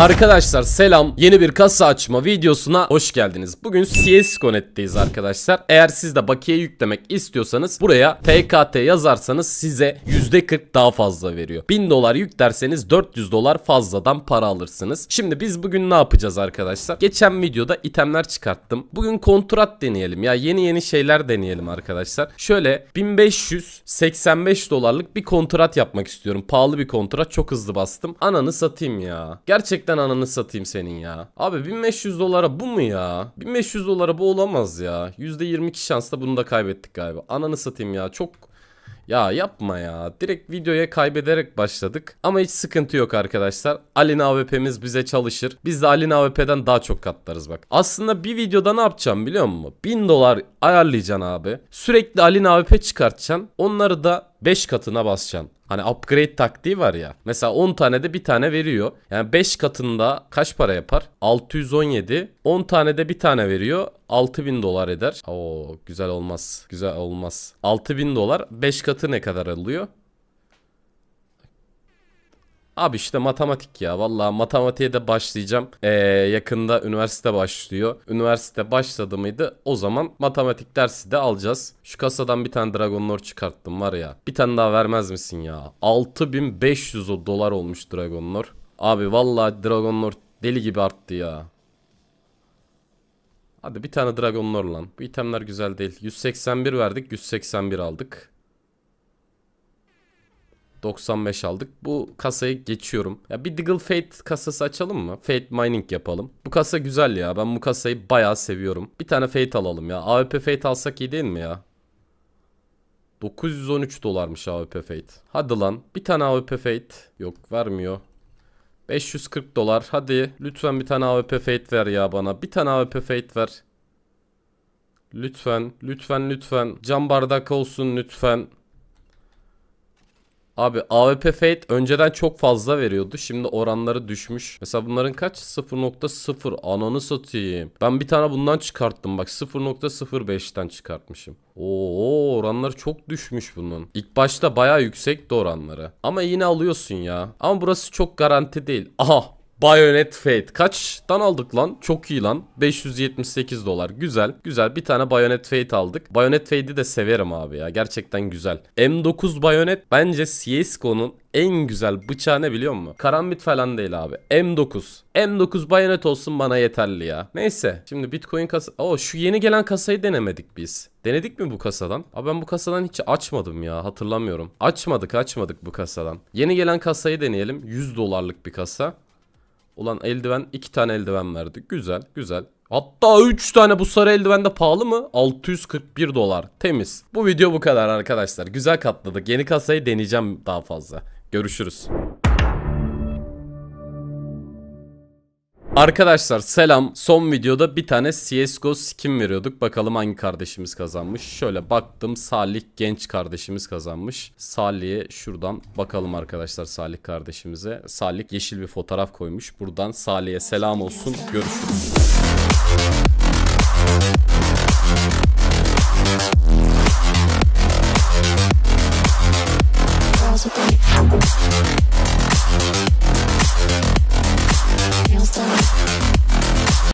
Arkadaşlar selam yeni bir kasa açma videosuna hoş geldiniz. Bugün CS.net'teyiz arkadaşlar. Eğer siz de bakiye yüklemek istiyorsanız buraya TKT yazarsanız size %40 daha fazla veriyor. 1000 dolar yüklerseniz 400 dolar fazladan para alırsınız. Şimdi biz bugün ne yapacağız arkadaşlar? Geçen videoda itemler çıkarttım. Bugün kontrat deneyelim ya yeni yeni şeyler deneyelim arkadaşlar. Şöyle 1585 dolarlık bir kontrat yapmak istiyorum. Pahalı bir kontrat çok hızlı bastım. Ananı satayım ya. Gerçekten Gerçekten ananı satayım senin ya. Abi 1500 dolara bu mu ya? 1500 dolara bu olamaz ya. %22 şansla bunu da kaybettik galiba. Ananı satayım ya. Çok ya yapma ya. Direkt videoya kaybederek başladık. Ama hiç sıkıntı yok arkadaşlar. Alina AWP'miz bize çalışır. Biz de Alina AWP'den daha çok katlarız bak. Aslında bir videoda ne yapacağım biliyor musun? 1000 dolar ayarlayacaksın abi. Sürekli Alina AWP çıkartacaksın. Onları da 5 katına basacaksın. Hani upgrade taktiği var ya. Mesela 10 tane de bir tane veriyor. Yani 5 katında kaç para yapar? 617. 10 tane de bir tane veriyor. 6000 dolar eder. Oo güzel olmaz. Güzel olmaz. 6000 dolar 5 katı ne kadar alıyor? Abi işte matematik ya vallahi matematiğe de başlayacağım. Ee, yakında üniversite başlıyor. Üniversite başladı mıydı o zaman matematik dersi de alacağız. Şu kasadan bir tane Dragon Lord çıkarttım var ya. Bir tane daha vermez misin ya? 6500 o dolar olmuş Dragon Lord. Abi vallahi Dragon Lord deli gibi arttı ya. Hadi bir tane Dragon Lord lan. Bu itemler güzel değil. 181 verdik 181 aldık. 95 aldık. Bu kasayı geçiyorum. Ya bir Diggle Fate kasası açalım mı? Fate Mining yapalım. Bu kasa güzel ya. Ben bu kasayı bayağı seviyorum. Bir tane Fate alalım ya. AWP Fate alsak iyi değil mi ya? 913 dolarmış AWP Fate. Hadi lan. Bir tane AWP Fate. Yok vermiyor. 540 dolar. Hadi lütfen bir tane AWP Fate ver ya bana. Bir tane AWP Fate ver. Lütfen, lütfen, lütfen. Cam bardak olsun lütfen. Abi AWP Fate önceden çok fazla veriyordu. Şimdi oranları düşmüş. Mesela bunların kaç? 0.0. Ananı satayım. Ben bir tane bundan çıkarttım. Bak 0.05'ten çıkartmışım. Oo oranları çok düşmüş bunun. İlk başta baya yüksekti oranları. Ama yine alıyorsun ya. Ama burası çok garanti değil. Aha Bayonet Fate. Kaçtan aldık lan? Çok iyi lan. 578 dolar. Güzel. Güzel. Bir tane Bayonet Fate aldık. Bayonet Fate'i de severim abi ya. Gerçekten güzel. M9 Bayonet bence CSGO'nun en güzel bıçağı ne biliyor musun? Karambit falan değil abi. M9. M9 bayonet olsun bana yeterli ya. Neyse. Şimdi Bitcoin kasa... Oo şu yeni gelen kasayı denemedik biz. Denedik mi bu kasadan? Abi ben bu kasadan hiç açmadım ya hatırlamıyorum. Açmadık açmadık bu kasadan. Yeni gelen kasayı deneyelim. 100 dolarlık bir kasa. Ulan eldiven iki tane eldiven verdi. Güzel güzel. Hatta 3 tane bu sarı eldiven de pahalı mı? 641 dolar. Temiz. Bu video bu kadar arkadaşlar. Güzel katladık. Yeni kasayı deneyeceğim daha fazla. Görüşürüz. Arkadaşlar selam. Son videoda bir tane CSGO skin veriyorduk. Bakalım hangi kardeşimiz kazanmış. Şöyle baktım Salih genç kardeşimiz kazanmış. Salih'e şuradan bakalım arkadaşlar Salih kardeşimize. Salih yeşil bir fotoğraf koymuş. Buradan Salih'e selam olsun. Görüşürüz.